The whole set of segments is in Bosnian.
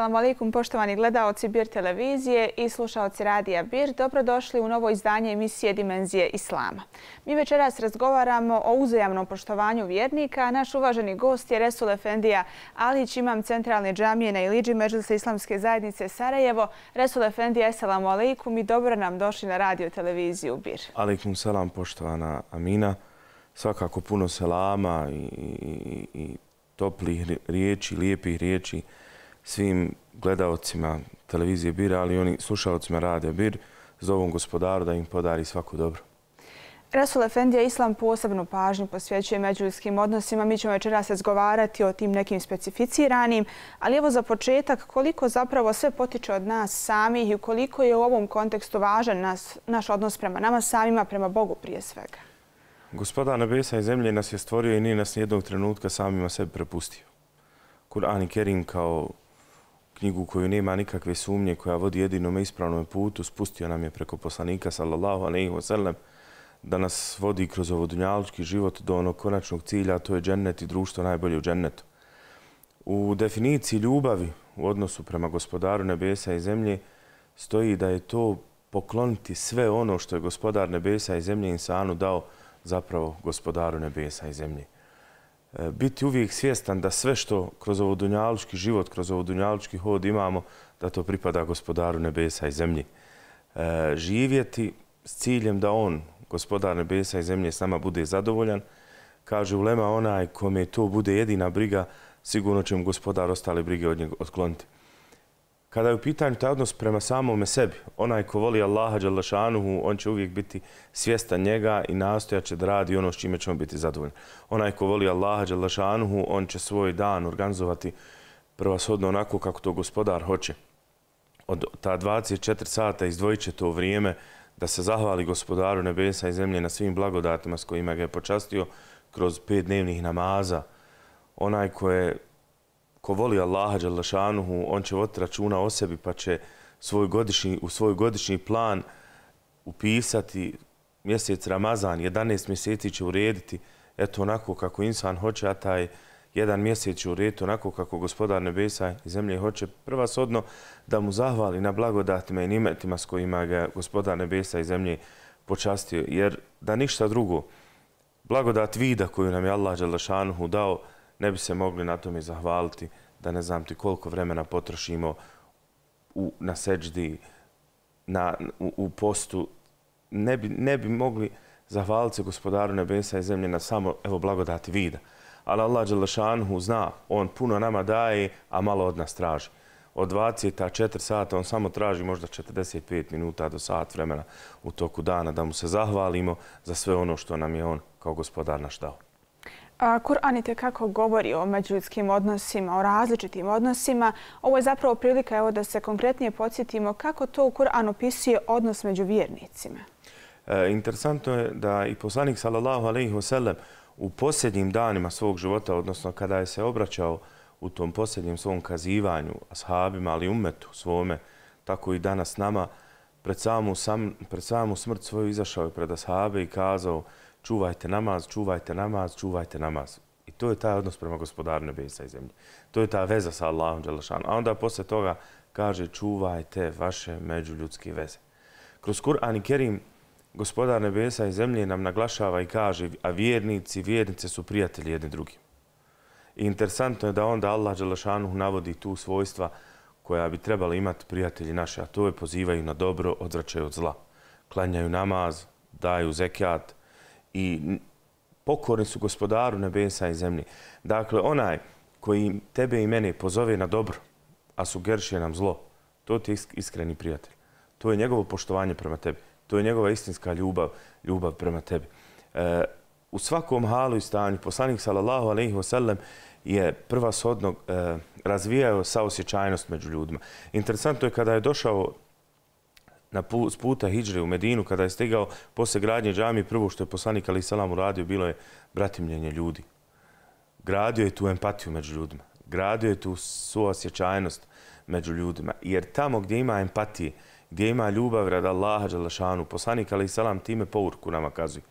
Assalamu alaikum poštovani gledaoci Bir televizije i slušaoci radija Bir. Dobrodošli u novo izdanje emisije Dimenzije Islama. Mi večeras razgovaramo o uzajamnom poštovanju vjernika. Naš uvaženi gost je Resul Efendija Alić, imam centralne džamije na Iliđi Međusa Islamske zajednice Sarajevo. Resul Efendija, assalamu alaikum i dobro nam došli na radio televiziju Bir. Alaikum salam poštovana Amina. Svakako puno selama i toplih riječi, lijepih riječi svim gledalcima televizije Bira, ali i oni slušalcima radija Bir, zovom gospodaru da im podari svako dobro. Resul Efendija Islam posebnu pažnju posvjećuje međuljskim odnosima. Mi ćemo večeras razgovarati o tim nekim specificiranim. Ali evo za početak, koliko zapravo sve potiče od nas samih i koliko je u ovom kontekstu važan naš odnos prema nama samima, prema Bogu prije svega? Gospoda nebesa i zemlje nas je stvorio i nije nas nijednog trenutka samima sebi prepustio. Kur'an i Kerim kao knjigu koju nema nikakve sumnje, koja vodi jedinom ispravnom putu, spustio nam je preko poslanika, sallallahu alaihi wa sallam, da nas vodi kroz ovodunjalički život do onog konačnog cilja, to je džennet i društvo najbolje u džennetu. U definiciji ljubavi u odnosu prema gospodaru nebesa i zemlje stoji da je to pokloniti sve ono što je gospodar nebesa i zemlje insanu dao zapravo gospodaru nebesa i zemlje. E, biti uvijek svjestan da sve što kroz ovo ovodunjalučki život, kroz ovo ovodunjalučki hod imamo, da to pripada gospodaru nebesa i zemlji. E, živjeti s ciljem da on, gospodar nebesa i zemlje, s nama bude zadovoljan. Kaže Ulema, onaj kome to bude jedina briga, sigurno će mu gospodar ostale brige od njega otkloniti. Kada je u pitanju taj odnos prema samome sebi, onaj ko voli Allaha Đalašanuhu, on će uvijek biti svjestan njega i nastojaće da radi ono s čime će on biti zadovoljan. Onaj ko voli Allaha Đalašanuhu, on će svoj dan organizovati prvashodno onako kako to gospodar hoće. Od ta 24 sata izdvojit će to vrijeme da se zahvali gospodaru nebesa i zemlje na svim blagodatima s kojima ga je počastio kroz pet dnevnih namaza. Onaj ko je ko voli Allaha Đalašanuhu, on će voditi računa o sebi pa će svoj godišnji, u svoj godišnji plan upisati mjesec Ramazan, 11 mjeseci će urediti, eto onako kako insan hoće, a taj jedan mjesec će urediti onako kako gospodar nebesa i zemlje hoće, Prva prvasodno da mu zahvali na blagodatima i nimetima s kojima ga gospodar nebesa i zemlje počastio. Jer da ništa drugo, blagodat vida koju nam je Allah Đalašanuhu dao, ne bi se mogli na tome zahvaliti da ne znam ti koliko vremena potrošimo u, na seđdi, na, u, u postu. Ne bi, ne bi mogli zahvaliti se gospodaru nebesa i zemlje na samo evo, blagodati vida. Ali Allah Đelešanhu zna, on puno nama daje, a malo od nas traži. Od 24 sata on samo traži možda 45 minuta do sat vremena u toku dana da mu se zahvalimo za sve ono što nam je on kao gospodar naš dao. Kur'an i tekako govori o međuljudskim odnosima, o različitim odnosima. Ovo je zapravo prilika evo, da se konkretnije podsjetimo kako to u Kur'an opisuje odnos među vjernicima. E, interesantno je da i poslanik sallallahu alaihi wasallam u posljednjim danima svog života, odnosno kada je se obraćao u tom posljednjem svom kazivanju ashabima, ali umetu svome, tako i danas nama, pred samu, sam, pred samu smrt svoju izašao je pred ashabe i kazao čuvajte namaz, čuvajte namaz, čuvajte namaz. I to je taj odnos prema gospodaru nebesa i zemlje. To je ta veza sa Allahom Đelešanom. A onda posle toga kaže čuvajte vaše međuljudske veze. Kroz Kur'an i Kerim gospodar nebesa i zemlje nam naglašava i kaže a vjernici, vjernice su prijatelji jedni drugim. I interesantno je da onda Allah Đelešanu navodi tu svojstva koja bi trebala imati prijatelji naše, a to je pozivaju na dobro, odvraćaju od zla. Klanjaju namaz, daju zekijat, i pokorni su gospodaru nebesa i zemlje. Dakle, onaj koji tebe i mene pozove na dobro, a sugeršuje nam zlo, to ti je iskreni prijatelj. To je njegovo poštovanje prema tebi. To je njegova istinska ljubav, ljubav prema tebi. E, u svakom halu i stanju, poslanik sallallahu alaihi wa sallam je prvasodno e, razvijao saosjećajnost među ljudima. Interesantno je kada je došao na s puta Hidžre u Medinu, kada je stigao posle gradnje džami, prvo što je poslanik Ali selam uradio, bilo je bratimljenje ljudi. Gradio je tu empatiju među ljudima. Gradio je tu suosjećajnost među ljudima. Jer tamo gdje ima empatije, gdje ima ljubav rada Allaha Đalašanu, poslanik Ali selam time pouku nama kazuje.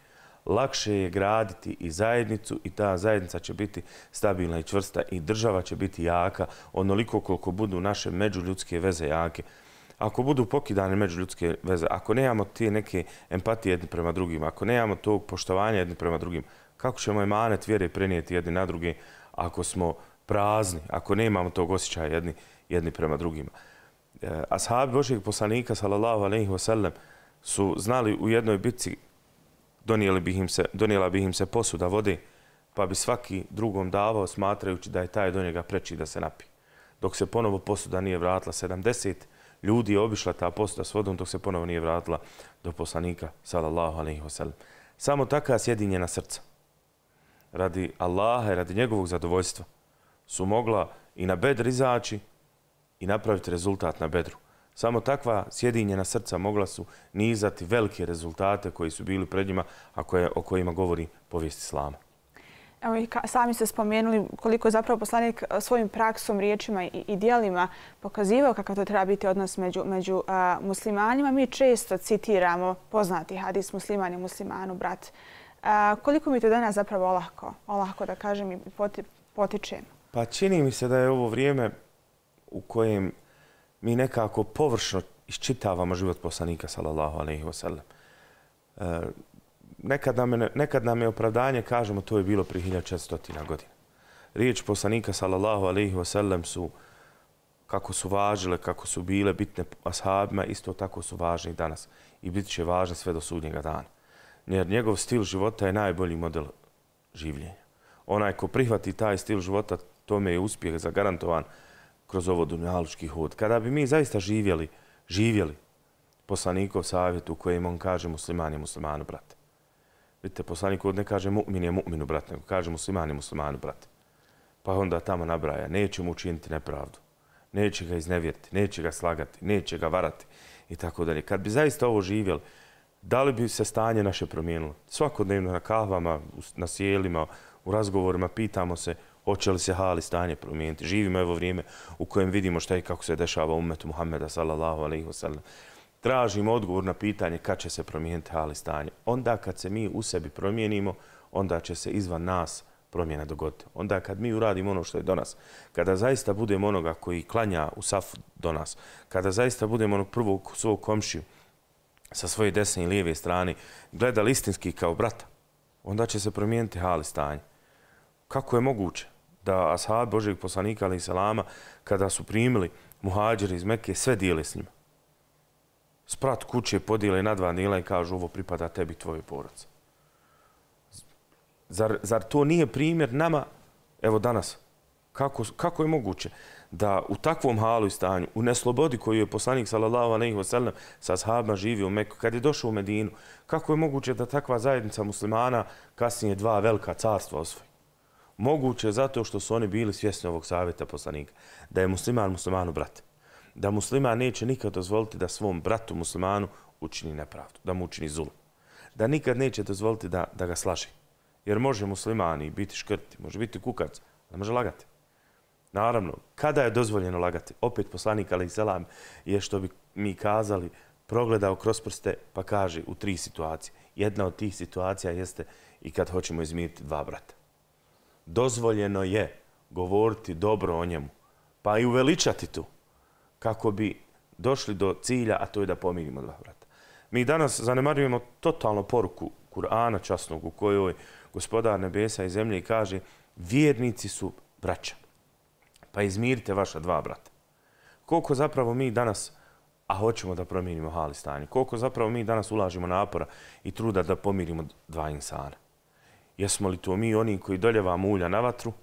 Lakše je graditi i zajednicu i ta zajednica će biti stabilna i čvrsta i država će biti jaka onoliko koliko budu naše međuljudske veze jake ako budu pokidane među ljudske veze, ako nemamo te neke empatije jedni prema drugim, ako nemamo tog poštovanja jedni prema drugim, kako ćemo emanet vjere prenijeti jedni na drugi ako smo prazni, ako nemamo tog osjećaja jedni, jedni prema drugima. E, ashabi Božijeg poslanika, salallahu alaihi wasallam, su znali u jednoj bitci donijeli bi im se, donijela bi im se posuda vode, pa bi svaki drugom davao smatrajući da je taj do njega preči da se napi. Dok se ponovo posuda nije vratila ljudi je obišla ta posta s vodom dok se ponovo nije vratila do poslanika, salallahu alaihi wasalam. Samo takva sjedinjena srca, radi Allaha i radi njegovog zadovoljstva, su mogla i na bedr izaći i napraviti rezultat na bedru. Samo takva sjedinjena srca mogla su nizati velike rezultate koji su bili pred njima, a koje, o kojima govori povijest Islama. Sami ste spomenuli koliko je zapravo poslanik e, svojim praksom, riječima i dijelima pokazivao kakav to treba biti odnos među e, muslimanima. Mi često citiramo poznati hadis musliman je muslimanu, brat. E, koliko mi je to danas zapravo olahko da kažem i potičemo? Pa čini mi se da je ovo vrijeme u kojem mi nekako površno iščitavamo život poslanika, sallallahu alaihi wa sallam nekad nam, je, nekad nam je opravdanje, kažemo, to je bilo pri 1400. godine. Riječ poslanika, sallallahu alaihi wasallam, su kako su važile, kako su bile bitne ashabima, isto tako su važni i danas. I bit će važni sve do sudnjega dana. Jer njegov stil života je najbolji model življenja. Onaj ko prihvati taj stil života, tome je uspjeh zagarantovan kroz ovo dunjalučki hod. Kada bi mi zaista živjeli, živjeli poslanikov savjetu u kojem on kaže musliman je muslimanu, brate. Vidite, poslanik ne kaže mu'min je mu'minu, brat, nego kaže musliman je muslimanu, brat. Pa onda tamo nabraja, neće mu učiniti nepravdu, neće ga iznevjeriti, neće ga slagati, neće ga varati i tako dalje. Kad bi zaista ovo živjeli, da li bi se stanje naše promijenilo? Svakodnevno na kahvama, na sjelima, u razgovorima pitamo se hoće li se hali stanje promijeniti. Živimo evo vrijeme u kojem vidimo šta i kako se dešava umetu Muhammeda sallallahu alaihi wa sallam tražimo odgovor na pitanje kad će se promijeniti hali stanje. Onda kad se mi u sebi promijenimo, onda će se izvan nas promjena dogoditi. Onda kad mi uradimo ono što je do nas, kada zaista budemo onoga koji klanja u safu do nas, kada zaista budemo onog prvog svog komšiju sa svoje desne i lijeve strane gledali listinski kao brata, onda će se promijeniti hali stanje. Kako je moguće da ashab Božeg poslanika i salama, kada su primili muhađere iz Mekke, sve dijeli s njima? sprat kuće podijele na dva nila i kažu ovo pripada tebi i tvojoj porodci. Zar, zar to nije primjer nama, evo danas, kako, kako je moguće da u takvom halu i stanju, u neslobodi koju je poslanik sallallahu alejhi ve sa sahabima živio u Mekku, kad je došao u Medinu, kako je moguće da takva zajednica muslimana kasnije dva velika carstva osvoji? Moguće je zato što su oni bili svjesni ovog savjeta poslanika, da je musliman muslimanu brate da musliman neće nikad dozvoliti da svom bratu muslimanu učini nepravdu, da mu učini zulu. Da nikad neće dozvoliti da, da ga slaži. Jer može muslimani biti škrti, može biti kukac, ali može lagati. Naravno, kada je dozvoljeno lagati? Opet poslanik Ali Selam je što bi mi kazali, progledao kroz prste pa kaže u tri situacije. Jedna od tih situacija jeste i kad hoćemo izmiriti dva brata. Dozvoljeno je govoriti dobro o njemu, pa i uveličati tu kako bi došli do cilja, a to je da pomirimo dva vrata. Mi danas zanemarujemo totalno poruku Kur'ana časnog u kojoj gospodar nebesa i zemlje kaže vjernici su braća, pa izmirite vaša dva brata. Koliko zapravo mi danas, a hoćemo da promirimo hali stanje, koliko zapravo mi danas ulažimo napora i truda da pomirimo dva insana? Jesmo li to mi oni koji doljevamo ulja na vatru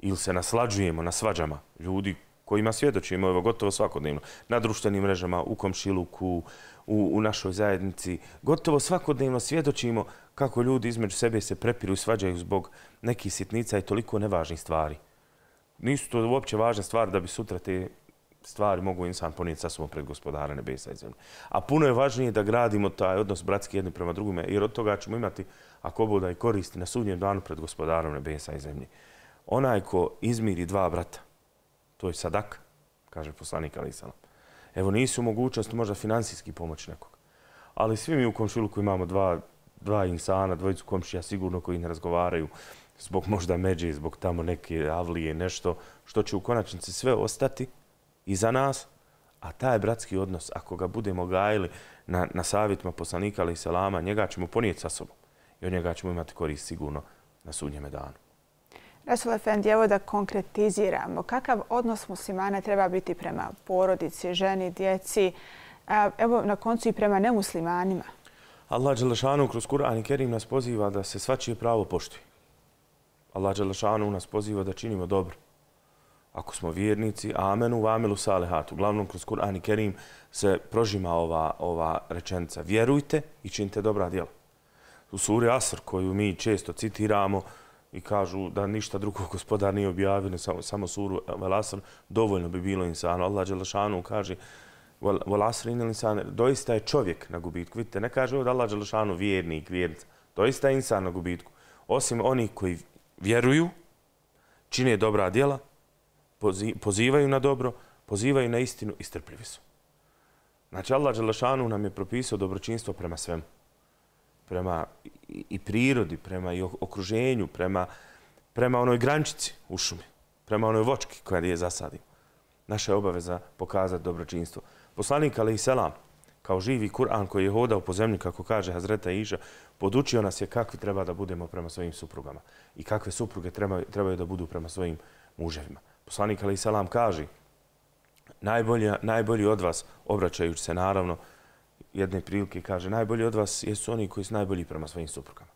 ili se naslađujemo na svađama ljudi kojima svjedočimo evo, gotovo svakodnevno na društvenim mrežama, u komšiluku, u, u našoj zajednici. Gotovo svakodnevno svjedočimo kako ljudi između sebe se prepiru i svađaju zbog nekih sitnica i toliko nevažnih stvari. Nisu to uopće važne stvari da bi sutra te stvari mogu insan ponijeti sa svom pred gospodara nebesa i zemlje. A puno je važnije da gradimo taj odnos bratski jedni prema drugime, jer od toga ćemo imati, ako bude i koristi, na sudnjem danu pred gospodarom nebesa i zemlje. Onaj ko izmiri dva brata, to je sadak, kaže poslanik Ali Salam. Evo, nisu mogućnost možda finansijski pomoć nekog. Ali svi mi u komšiluku imamo dva, dva insana, dvojicu komšija sigurno koji ne razgovaraju zbog možda međe, zbog tamo neke avlije, nešto, što će u konačnici sve ostati i za nas, a taj bratski odnos, ako ga budemo gajili na, na savjetima poslanika Ali Salama, njega ćemo ponijeti sa sobom i od njega ćemo imati korist sigurno na sudnjeme danu. Resul Efendi, evo da konkretiziramo. Kakav odnos muslimana treba biti prema porodici, ženi, djeci, evo na koncu i prema nemuslimanima? Allah Đelešanu kroz Kur'an i Kerim nas poziva da se svačije pravo poštuje. Allah Đelešanu nas poziva da činimo dobro. Ako smo vjernici, amen u vamilu, salihat. Uglavnom, kroz Kur'an i Kerim se prožima ova, ova rečenica. Vjerujte i činite dobra djela. U suri Asr, koju mi često citiramo, i kažu da ništa drugo gospodar nije objavio, ne samo, samo suru Velasr, dovoljno bi bilo insano. Allah Đelešanu kaže, Velasr in insan, doista je čovjek na gubitku. Vidite, ne kaže od Allah Đelešanu vjerni vjernica. Doista je insan na gubitku. Osim onih koji vjeruju, čine dobra djela, pozivaju na dobro, pozivaju na istinu i strpljivi su. Znači, Allah Đelešanu nam je propisao dobročinstvo prema svemu prema i prirodi, prema i okruženju, prema onoj grančici u šumi, prema onoj vočki koja je zasadim. Naša je obaveza pokazati dobročinstvo. Poslanik Ali Selam, kao živi Kur'an koji je hodao po zemlji, kako kaže Hazreta Iža, podučio nas je kakvi treba da budemo prema svojim suprugama i kakve supruge trebaju da budu prema svojim muževima. Poslanik Ali Selam kaže, najbolji od vas, obraćajući se naravno, jedne prilike kaže najbolji od vas jesu oni koji su najbolji prema svojim suprugama.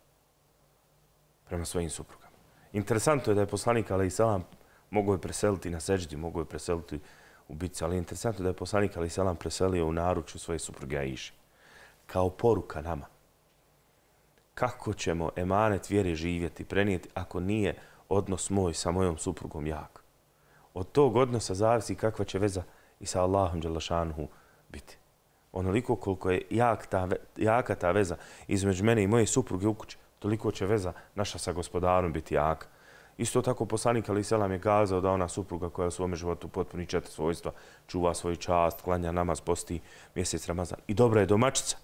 Prema svojim suprugama. Interesantno je da je poslanik Ali Salam mogo je preseliti na seđdi, mogo je preseliti u bici, ali interesantno je da je poslanik Ali Salam preselio u naruču svoje supruge Aiši. Kao poruka nama. Kako ćemo emanet vjere živjeti, prenijeti, ako nije odnos moj sa mojom suprugom jak? Od tog odnosa zavisi kakva će veza i sa Allahom Đelašanhu biti onoliko koliko je jak ta, jaka ta veza između mene i moje supruge u kući, toliko će veza naša sa gospodarom biti jaka. Isto tako poslanik Ali Selam je kazao da ona supruga koja u svome životu potpuni četiri svojstva, čuva svoju čast, klanja namaz, posti mjesec Ramazan i dobra je domačica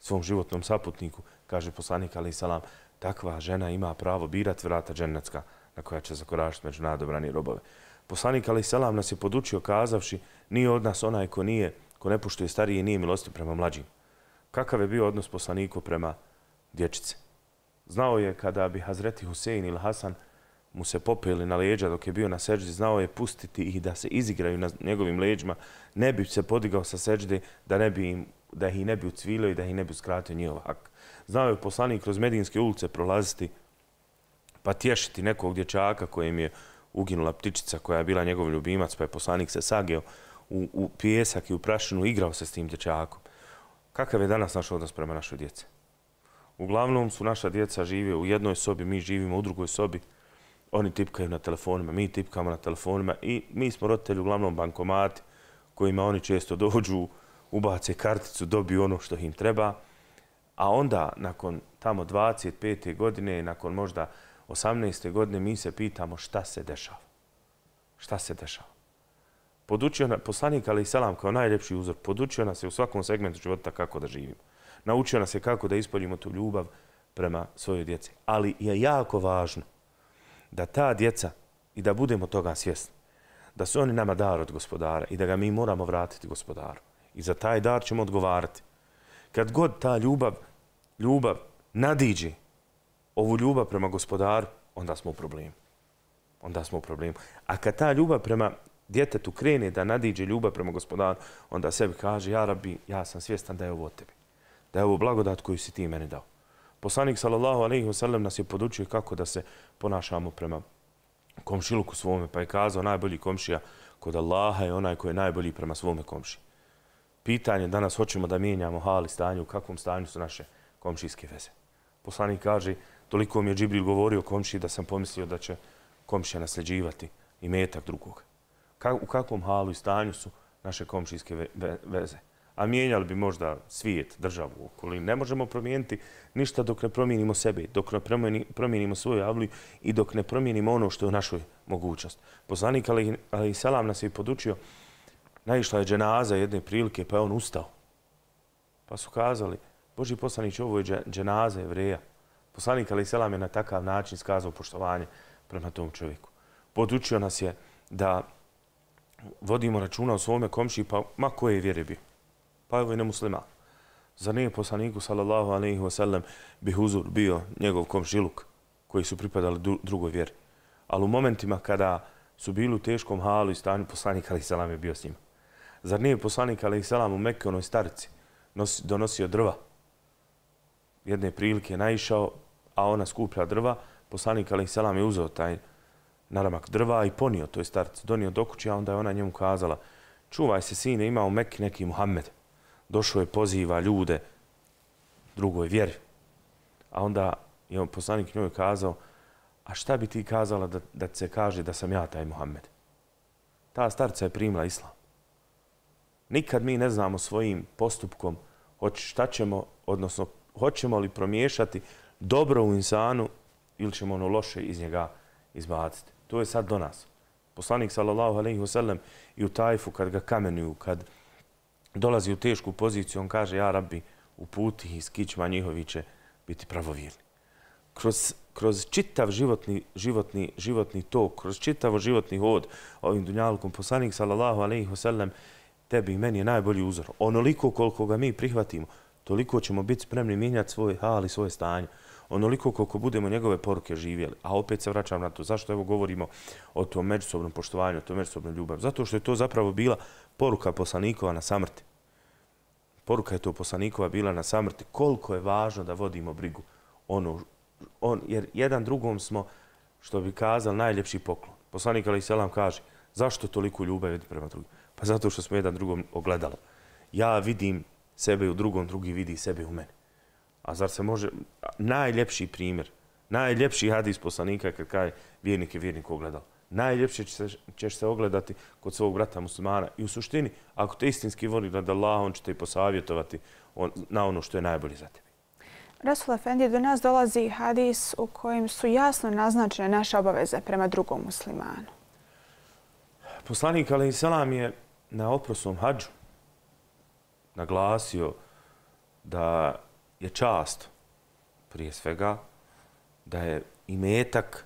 svom životnom saputniku, kaže poslanik Ali Selam, takva žena ima pravo birat vrata dženecka na koja će zakorašiti među nadobrani robove. Poslanik Ali Selam nas je podučio kazavši, nije od nas onaj ko nije ko ne poštuje starije nije milosti prema mlađim. Kakav je bio odnos poslaniku prema dječice? Znao je kada bi Hazreti Husein ili Hasan mu se popeli na leđa dok je bio na seđde, znao je pustiti ih da se izigraju na njegovim leđima, ne bi se podigao sa seđde da, ne bi im, da ih ne bi ucvilio i da ih ne bi uskratio njihov hak. Znao je poslanik kroz Medinske ulice prolaziti pa tješiti nekog dječaka kojem je uginula ptičica koja je bila njegov ljubimac pa je poslanik se sageo u pijesak i u prašinu igrao se s tim dječakom. Kakav je danas naš odnos prema našoj djece? Uglavnom su naša djeca žive u jednoj sobi, mi živimo u drugoj sobi. Oni tipkaju na telefonima, mi tipkamo na telefonima i mi smo roditelji uglavnom bankomati kojima oni često dođu, ubace karticu, dobiju ono što im treba. A onda, nakon tamo 25. godine, nakon možda 18. godine, mi se pitamo šta se dešava. Šta se dešava? podučio na, poslanik Ali Salam kao najljepši uzor, podučio nas je u svakom segmentu života kako da živimo. Naučio nas je kako da ispoljimo tu ljubav prema svojoj djeci. Ali je jako važno da ta djeca i da budemo toga svjesni, da su oni nama dar od gospodara i da ga mi moramo vratiti gospodaru. I za taj dar ćemo odgovarati. Kad god ta ljubav, ljubav nadiđe ovu ljubav prema gospodaru, onda smo u problemu. Onda smo u problemu. A kad ta ljubav prema djete tu krene da nadiđe ljubav prema gospodanu, onda sebi kaže, ja rabi, ja sam svjestan da je ovo tebi. Da je ovo blagodat koju si ti meni dao. Poslanik sallallahu alaihi wasallam nas je podučio kako da se ponašamo prema komšiluku svome, pa je kazao najbolji komšija kod Allaha je onaj koji je najbolji prema svome komši. Pitanje danas hoćemo da mijenjamo hali stanju, u kakvom stanju su naše komšijske veze. Poslanik kaže, toliko mi je Džibril govorio komši da sam pomislio da će komšija nasljeđivati i metak drugoga u kakvom halu i stanju su naše komšijske veze. A mijenjali bi možda svijet, državu, okolini. Ne možemo promijeniti ništa dok ne promijenimo sebe, dok ne promijenimo svoju javliju i dok ne promijenimo ono što je u našoj mogućnost. Poslanik Ali Salam nas je podučio, naišla je dženaza jedne prilike, pa je on ustao. Pa su kazali, Boži poslanić, ovo je dženaza jevreja. Poslanik Ali Salam je na takav način skazao poštovanje prema tom čovjeku. Podučio nas je da vodimo računa o svome komši, pa ma koje vjere bi? Pa evo i ne muslima. Za nije poslaniku, sallallahu alaihi wa sallam, bi huzur bio njegov komšiluk koji su pripadali drugoj vjeri. Ali u momentima kada su bili u teškom halu i stanju, poslanik alaihi sallam je bio s njima. Zar nije poslanik alaihi sallam u Mekke, onoj starici, nosi, donosio drva? Jedne prilike je naišao, a ona skuplja drva, poslanik alaihi sallam je uzeo taj naramak drva i ponio toj starci, donio do kuće, a onda je ona njemu kazala čuvaj se sine, ima u Mekke neki Muhammed. Došao je, poziva ljude drugoj vjeri. A onda je poslanik njoj kazao a šta bi ti kazala da, da se kaže da sam ja taj Muhammed? Ta starca je primila islam. Nikad mi ne znamo svojim postupkom šta ćemo, odnosno hoćemo li promiješati dobro u insanu ili ćemo ono loše iz njega izbaciti. To je sad do nas. Poslanik sallallahu alaihi wasallam i u tajfu kad ga kamenuju, kad dolazi u tešku poziciju, on kaže, ja rabbi, u puti iz kićma njihovi biti pravovjerni. Kroz, kroz čitav životni, životni, životni tok, kroz čitav životni hod ovim dunjalkom, poslanik sallallahu alejhi ve sellem tebi i meni je najbolji uzor. Onoliko koliko ga mi prihvatimo, toliko ćemo biti spremni mijenjati svoj hal i svoje stanje onoliko koliko budemo njegove poruke živjeli. A opet se vraćam na to. Zašto evo govorimo o tom međusobnom poštovanju, o tom međusobnom ljubavu? Zato što je to zapravo bila poruka poslanikova na samrti. Poruka je to poslanikova bila na samrti. Koliko je važno da vodimo brigu. Ono, on, Jer jedan drugom smo, što bi kazali, najljepši poklon. Poslanik Ali Selam kaže, zašto toliko ljubav jedi prema drugim? Pa zato što smo jedan drugom ogledali. Ja vidim sebe u drugom, drugi vidi sebe u meni. A zar se može... Najljepši primjer, najljepši hadis poslanika kad kaj vjernik je vjernik ogledao. Najljepše ćeš se ogledati kod svog brata muslimana. I u suštini, ako te istinski voli da Allah, on će te i posavjetovati na ono što je najbolje za tebi. Rasul Efendi, do nas dolazi hadis u kojem su jasno naznačene naše obaveze prema drugom muslimanu. Poslanik Ali Isalam je na oprosnom hađu naglasio da je čast, prije svega, da je imetak,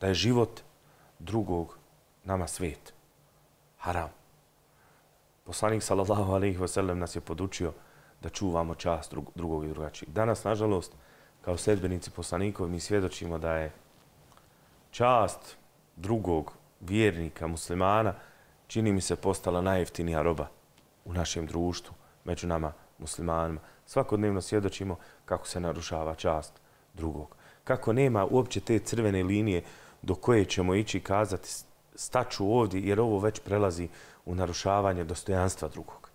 da je život drugog nama svet. Haram. Poslanik sallallahu alaihi wa sallam nas je podučio da čuvamo čast drugog i drugačijeg. Danas, nažalost, kao sedbenici poslanikovi, mi svjedočimo da je čast drugog vjernika, muslimana, čini mi se postala najeftinija roba u našem društvu, među nama, muslimanima. Svakodnevno svjedočimo kako se narušava čast drugog. Kako nema uopće te crvene linije do koje ćemo ići kazati staču ovdje jer ovo već prelazi u narušavanje dostojanstva drugog.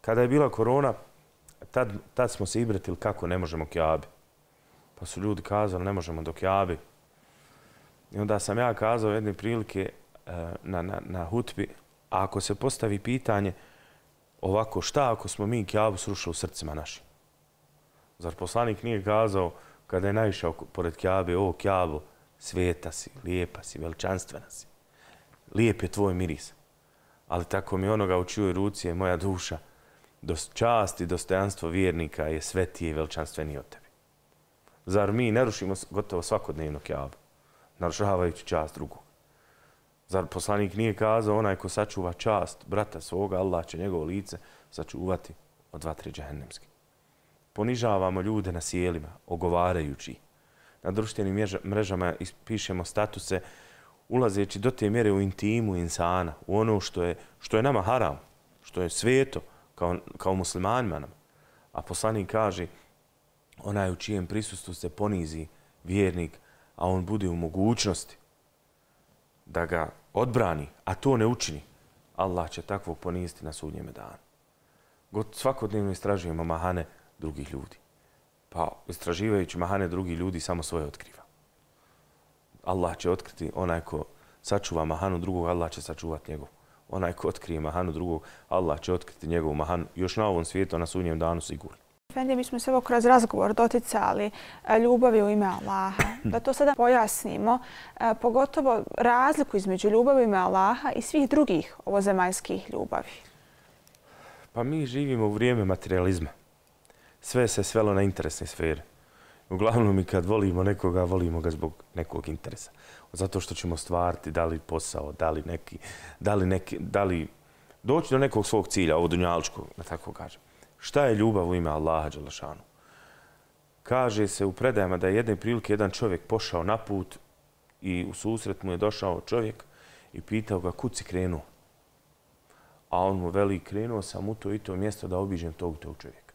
Kada je bila korona, tad, tad smo se ibretili kako ne možemo kjabi. Pa su ljudi kazali ne možemo do kjabi. I onda sam ja kazao jedne prilike eh, na, na, na hutbi, a ako se postavi pitanje ovako, šta ako smo mi Kjabu srušili u srcima našim? Zar poslanik nije kazao kada je naišao pored Kjabe, o Kjabo, sveta si, lijepa si, veličanstvena si, lijep je tvoj miris. Ali tako mi onoga u čijoj ruci je moja duša, dost čast i dostojanstvo vjernika je svetije i veličanstvenije od tebi. Zar mi narušimo gotovo svakodnevno Kjabu, narušavajući čast drugog? Zar poslanik nije kazao onaj ko sačuva čast brata svoga, Allah će njegovo lice sačuvati od dva, tri džahennemske. Ponižavamo ljude na sjelima, ogovarajući. Na društvenim mrežama ispišemo statuse ulazeći do te mjere u intimu insana, u ono što je, što je nama haram, što je sveto kao, kao muslimanima nam. A poslanik kaže, onaj u čijem prisustvu se ponizi vjernik, a on bude u mogućnosti da ga odbrani, a to ne učini, Allah će takvo poniziti na sudnjeme danu. God svakodnevno istražujemo mahane drugih ljudi. Pa istraživajući mahane drugih ljudi samo svoje otkriva. Allah će otkriti onaj ko sačuva mahanu drugog, Allah će sačuvati njegov. Onaj ko otkrije mahanu drugog, Allah će otkriti njegovu mahanu. Još na ovom svijetu, na sunnjem danu sigurno. Fendi, mi smo se ovo kroz razgovor doticali e, ljubavi u ime Allaha. Hmm. Da to sada pojasnimo, e, pogotovo razliku između ljubavi u ime Allaha i svih drugih ovozemaljskih ljubavi. Pa mi živimo u vrijeme materializma. Sve se svelo na interesne sfere. Uglavnom mi kad volimo nekoga, volimo ga zbog nekog interesa. Zato što ćemo stvariti da li posao, da li neki, da li neki, da li doći do nekog svog cilja, ovo dunjalčko, tako kažem šta je ljubav u ime Allaha Đalašanu? Kaže se u predajama da je jedne prilike jedan čovjek pošao na put i u susret mu je došao čovjek i pitao ga kud si krenuo. A on mu veli krenuo sam u to i to mjesto da obiđem tog tog čovjeka.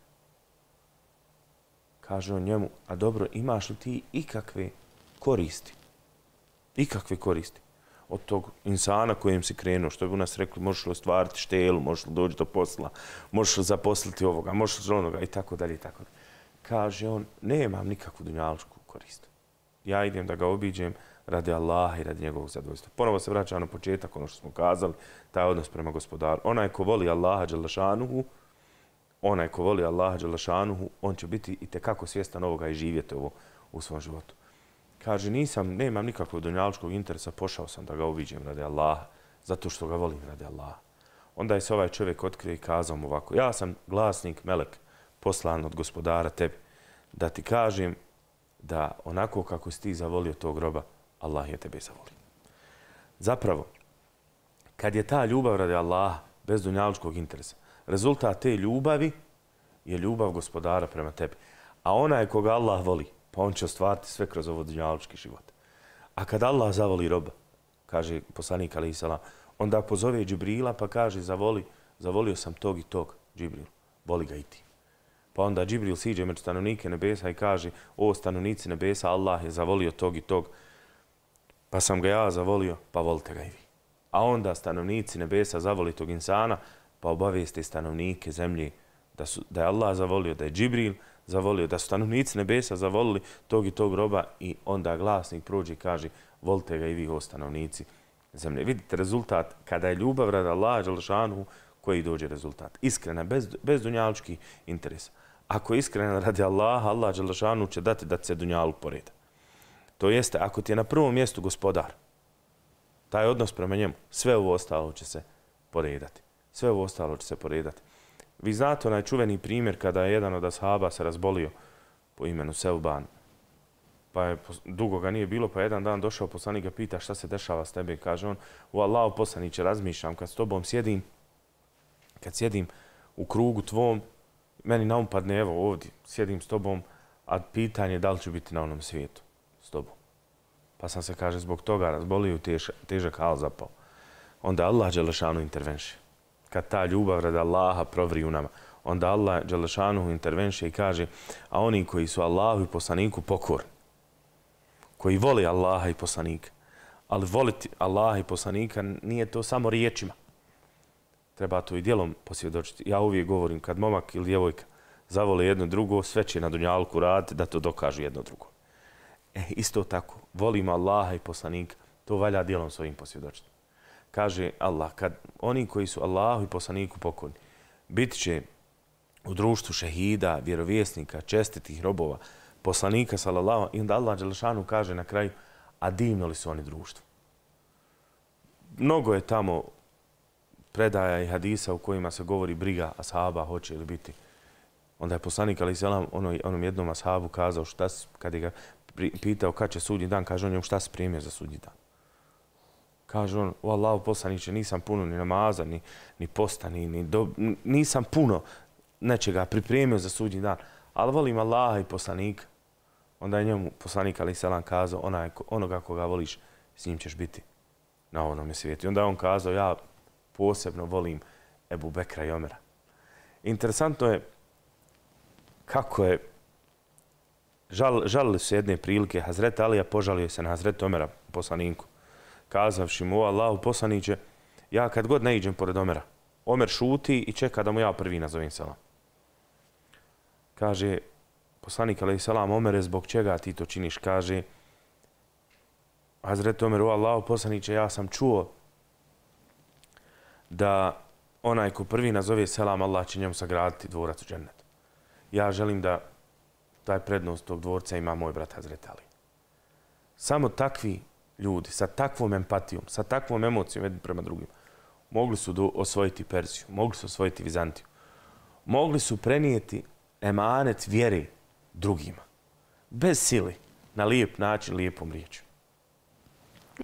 Kaže on njemu, a dobro imaš li ti ikakve koristi? Ikakve koristi? od tog insana kojem si krenuo, što bi u nas rekli, možeš li ostvariti štelu, možeš li doći do posla, možeš li zaposliti ovoga, možeš li onoga i tako dalje i tako dalje. Kaže on, nemam nikakvu dunjalučku koristu. Ja idem da ga obiđem radi Allaha i radi njegovog zadovoljstva. Ponovo se vraća na početak, ono što smo kazali, taj odnos prema gospodaru. Onaj ko voli Allaha Đelešanuhu, onaj ko voli Allaha Đelešanuhu, on će biti i tekako svjestan ovoga i živjeti ovo u svom životu. Kaže, nisam, nemam nikakvog dunjaličkog interesa, pošao sam da ga uviđem radi Allah, zato što ga volim radi Allah. Onda je se ovaj čovjek otkrio i kazao mu ovako, ja sam glasnik, melek, poslan od gospodara tebi, da ti kažem da onako kako si ti zavolio tog groba, Allah je tebe zavolio. Zapravo, kad je ta ljubav radi Allah bez dunjaličkog interesa, rezultat te ljubavi je ljubav gospodara prema tebi. A onaj koga Allah voli, pa on će ostvariti sve kroz ovo dunjalučki život. A kad Allah zavoli roba, kaže poslanik Ali Isala, onda pozove Džibrila pa kaže zavoli, zavolio sam tog i tog Džibril, voli ga i ti. Pa onda Džibril siđe među stanovnike nebesa i kaže o stanovnici nebesa, Allah je zavolio tog i tog, pa sam ga ja zavolio, pa volite ga i vi. A onda stanovnici nebesa zavoli tog insana, pa obaveste stanovnike zemlje da, su, da je Allah zavolio, da je Džibril, zavolio, da su stanovnici nebesa zavolili tog i tog groba i onda glasnik prođe i kaže volite ga i vi o stanovnici zemlje. Vidite rezultat kada je ljubav rada lađa lšanu koji dođe rezultat. Iskrena, bez, bez dunjalučkih interesa. Ako je iskrena radi Allaha, Allah Đelešanu će dati da se dunjalu poreda. To jeste, ako ti je na prvom mjestu gospodar, taj odnos prema njemu, sve ovo ostalo će se poredati. Sve ovo ostalo će se poredati. Vi znate onaj čuveni primjer kada je jedan od ashaba se razbolio po imenu Seuban. Pa je, dugo ga nije bilo, pa jedan dan došao poslanik ga pita šta se dešava s tebe. Kaže on, u Allahu poslaniće razmišljam kad s tobom sjedim, kad sjedim u krugu tvom, meni na umpadne evo ovdje, sjedim s tobom, a pitanje je da li ću biti na onom svijetu s tobom. Pa sam se kaže, zbog toga razbolio, težak hal zapao. Onda Allah Đelešanu intervenšio kad ta ljubav rada Allaha provri u nama. Onda Allah Đalešanuhu intervenše i kaže a oni koji su Allahu i poslaniku pokorni, koji voli Allaha i poslanika, ali voliti Allaha i poslanika nije to samo riječima. Treba to i dijelom posvjedočiti. Ja uvijek govorim kad momak ili djevojka zavole jedno drugo, sve će na dunjalku raditi da to dokažu jedno drugo. E, isto tako, volimo Allaha i poslanika, to valja dijelom svojim posvjedočiti kaže Allah, kad oni koji su Allahu i poslaniku pokorni, bit će u društvu šehida, vjerovjesnika, čestitih robova, poslanika, salallahu, i onda Allah Đelešanu kaže na kraju, a divno li su oni društvo? Mnogo je tamo predaja i hadisa u kojima se govori briga ashaba hoće li biti. Onda je poslanik Ali Selam ono, onom jednom ashabu kazao šta si, kad je ga pitao kad će sudnji dan, kaže on njemu šta si primio za sudnji dan. Kaže on, u Allahu poslaniće, nisam puno ni namaza, ni, ni posta, ni, ni do, nisam puno nečega pripremio za sudnji dan, ali volim Allaha i poslanika. Onda je njemu poslanik Ali Selan kazao, je, onoga koga voliš, s njim ćeš biti na onom svijetu. I onda je on kazao, ja posebno volim Ebu Bekra i Omera. Interesantno je kako je, žal, žalili su jedne prilike, Hazreta Alija požalio se na Hazret Omera poslaninku kazavši mu, Allahu poslaniće, ja kad god ne iđem pored Omera, Omer šuti i čeka da mu ja prvi nazovim selam. Kaže, poslanik alaih selam, Omer, zbog čega ti to činiš? Kaže, Hazret Omer, o Allahu poslaniće, ja sam čuo da onaj ko prvi nazove selam, Allah će njemu sagraditi dvorac u džennet. Ja želim da taj prednost tog dvorca ima moj brat Hazret Ali. Samo takvi ljudi sa takvom empatijom, sa takvom emocijom jedni prema drugima, mogli su osvojiti Perziju, mogli su osvojiti Vizantiju, mogli su prenijeti emanet vjeri drugima, bez sili, na lijep način, lijepom riječu.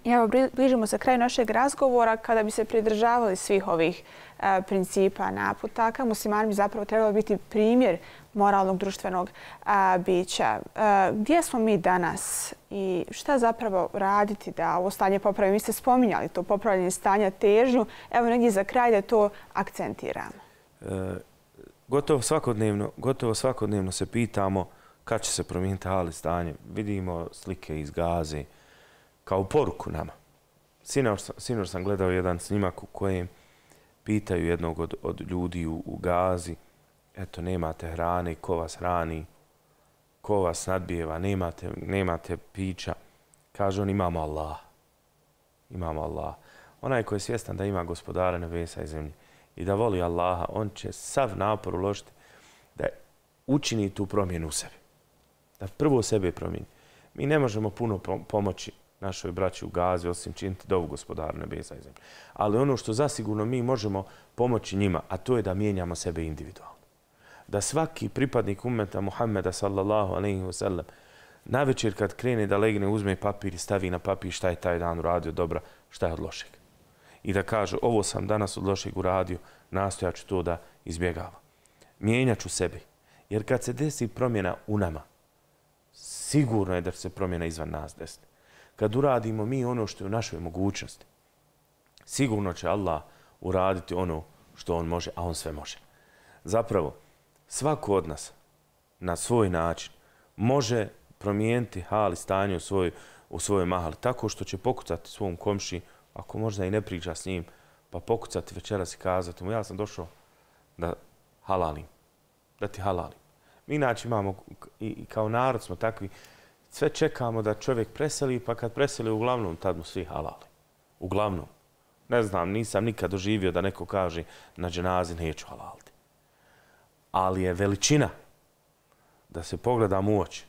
Evo, bližimo se kraju našeg razgovora. Kada bi se pridržavali svih ovih e, principa naputaka, musliman bi zapravo trebalo biti primjer moralnog društvenog e, bića. E, gdje smo mi danas i šta zapravo raditi da ovo stanje popravi? Mi ste spominjali to popravljanje stanja težnju. Evo negdje za kraj da to akcentiramo. Gotovo svakodnevno, gotovo svakodnevno se pitamo kad će se promijeniti hali stanje. Vidimo slike iz Gaze, kao poruku nama. Sinoć sam, sinoć gledao jedan snimak u kojem pitaju jednog od, od ljudi u, u gazi, eto, nemate hrane, ko vas hrani, ko vas nadbijeva, nemate, nemate pića. Kaže on, imamo Allah. Imamo Allah. Onaj koji je svjestan da ima gospodara nebesa i zemlje i da voli Allaha, on će sav napor uložiti da učini tu promjenu u sebi. Da prvo sebe promijeni. Mi ne možemo puno pomoći našoj braći u Gazi, osim činiti dovu gospodaru nebeza i zemlje. Ali ono što zasigurno mi možemo pomoći njima, a to je da mijenjamo sebe individualno. Da svaki pripadnik umeta Muhammeda sallallahu alaihi wa sallam na večer kad krene da legne, uzme papir i stavi na papir šta je taj dan uradio dobra, šta je od lošeg. I da kaže ovo sam danas od lošeg uradio, nastoja ću to da izbjegava. Mijenjat ću sebe. Jer kad se desi promjena u nama, sigurno je da se promjena izvan nas desne kad uradimo mi ono što je u našoj mogućnosti, sigurno će Allah uraditi ono što on može, a on sve može. Zapravo, svako od nas na svoj način može promijeniti hali stanje u svojoj u svojoj mahali, tako što će pokucati svom komši, ako možda i ne priča s njim, pa pokucati večeras i kazati mu, ja sam došao da halalim, da ti halalim. Mi inače imamo, i kao narod smo takvi, sve čekamo da čovjek preseli, pa kad preseli, uglavnom tad mu svi halali. Uglavnom. Ne znam, nisam nikad doživio da neko kaže na dženazi neću halaliti. Ali je veličina da se pogledamo u oči,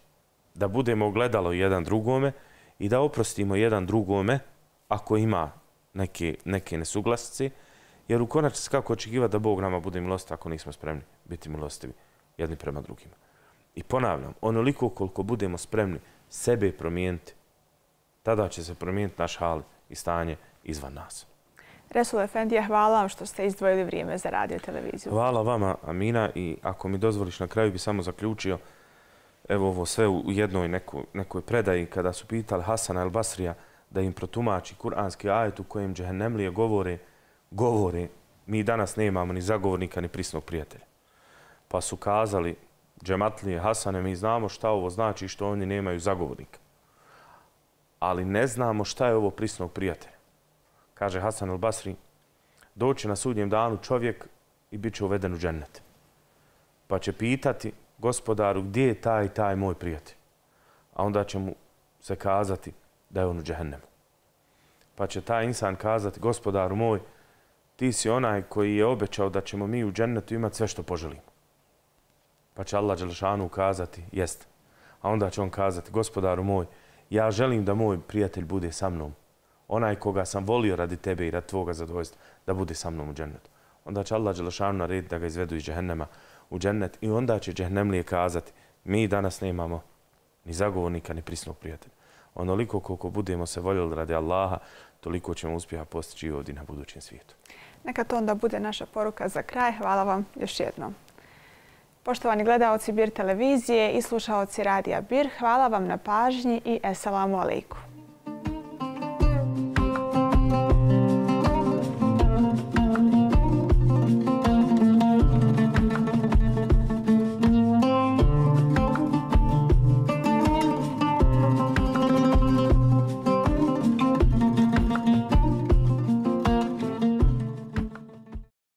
da budemo gledalo jedan drugome i da oprostimo jedan drugome ako ima neke, neke nesuglasice, jer u konačnici kako očekiva da Bog nama bude milost ako nismo spremni biti milostivi jedni prema drugima. I ponavljam, onoliko koliko budemo spremni sebe promijeniti, tada će se promijeniti naš hal i stanje izvan nas. Resul Efendija, hvala vam što ste izdvojili vrijeme za radio i televiziju. Hvala vama, Amina. I ako mi dozvoliš, na kraju bi samo zaključio evo ovo sve u jednoj nekoj predaji kada su pitali Hasana el Basrija da im protumači kuranski ajet u kojem džehennemlije govore, govore, mi danas ne imamo ni zagovornika ni prisnog prijatelja. Pa su kazali, džematlije Hasane, mi znamo šta ovo znači i što oni nemaju zagovornika. Ali ne znamo šta je ovo prisnog prijatelja. Kaže Hasan al Basri, doći na sudnjem danu čovjek i bit će uveden u džennet. Pa će pitati gospodaru gdje je taj taj moj prijatelj. A onda će mu se kazati da je on u džennemu. Pa će taj insan kazati gospodaru moj, ti si onaj koji je obećao da ćemo mi u džennetu imati sve što poželimo pa će Allah Đelešanu kazati, jeste. A onda će on kazati, gospodaru moj, ja želim da moj prijatelj bude sa mnom. Onaj koga sam volio radi tebe i radi tvoga zadovoljstva, da bude sa mnom u džennetu. Onda će Allah Đelešanu narediti da ga izvedu iz džehennema u džennet i onda će džehennemlije kazati, mi danas ne imamo ni zagovornika, ni prisnog prijatelja. Onoliko koliko budemo se voljeli radi Allaha, toliko ćemo uspjeha postići i ovdje na budućem svijetu. Neka to onda bude naša poruka za kraj. Hvala vam još jednom. Poštovani gledalci BIR televizije i slušalci radija BIR, hvala vam na pažnji i esalamu alaikum.